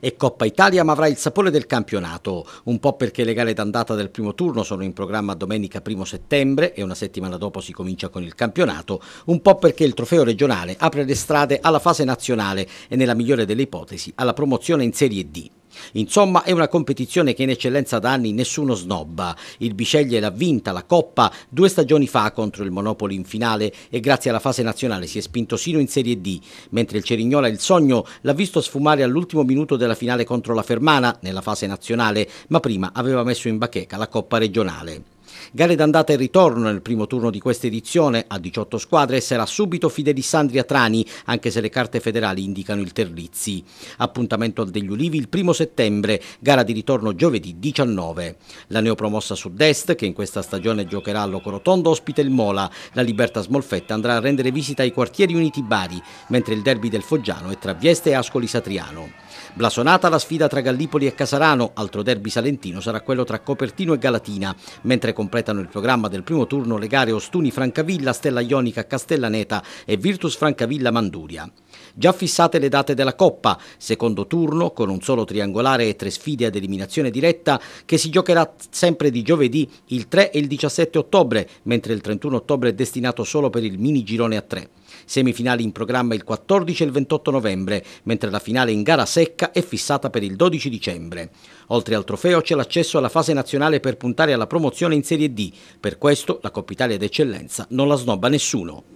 e Coppa Italia, ma avrà il sapore del campionato, un po' perché le gare d'andata del primo turno sono in programma domenica 1 settembre e una settimana dopo si comincia con il campionato, un po' perché il trofeo regionale apre le strade alla fase nazionale e nella migliore delle ipotesi alla promozione in Serie D. Insomma è una competizione che in eccellenza da anni nessuno snobba. Il Biceglie l'ha vinta la Coppa due stagioni fa contro il Monopoli in finale e grazie alla fase nazionale si è spinto sino in Serie D, mentre il Cerignola il sogno l'ha visto sfumare all'ultimo minuto della finale contro la Fermana nella fase nazionale, ma prima aveva messo in bacheca la Coppa regionale. Gare d'andata e ritorno nel primo turno di questa edizione a 18 squadre sarà subito Fidelisandria Trani, anche se le carte federali indicano il Terlizzi. Appuntamento degli Ulivi il primo settembre, gara di ritorno giovedì 19. La neopromossa sud-est, che in questa stagione giocherà Locorotondo, ospita il Mola. La Libertà Smolfetta andrà a rendere visita ai quartieri uniti Bari, mentre il derby del Foggiano è tra Vieste e Ascoli Satriano. Blasonata la sfida tra Gallipoli e Casarano, altro derby salentino sarà quello tra Copertino e Galatina, mentre con completano il programma del primo turno le gare Ostuni-Francavilla, Stella Ionica-Castellaneta e Virtus Francavilla-Manduria. Già fissate le date della Coppa, secondo turno con un solo triangolare e tre sfide ad eliminazione diretta che si giocherà sempre di giovedì il 3 e il 17 ottobre, mentre il 31 ottobre è destinato solo per il mini girone a tre. Semifinali in programma il 14 e il 28 novembre, mentre la finale in gara secca è fissata per il 12 dicembre. Oltre al trofeo c'è l'accesso alla fase nazionale per puntare alla promozione in Serie D. Per questo la Coppa Italia d'Eccellenza non la snobba nessuno.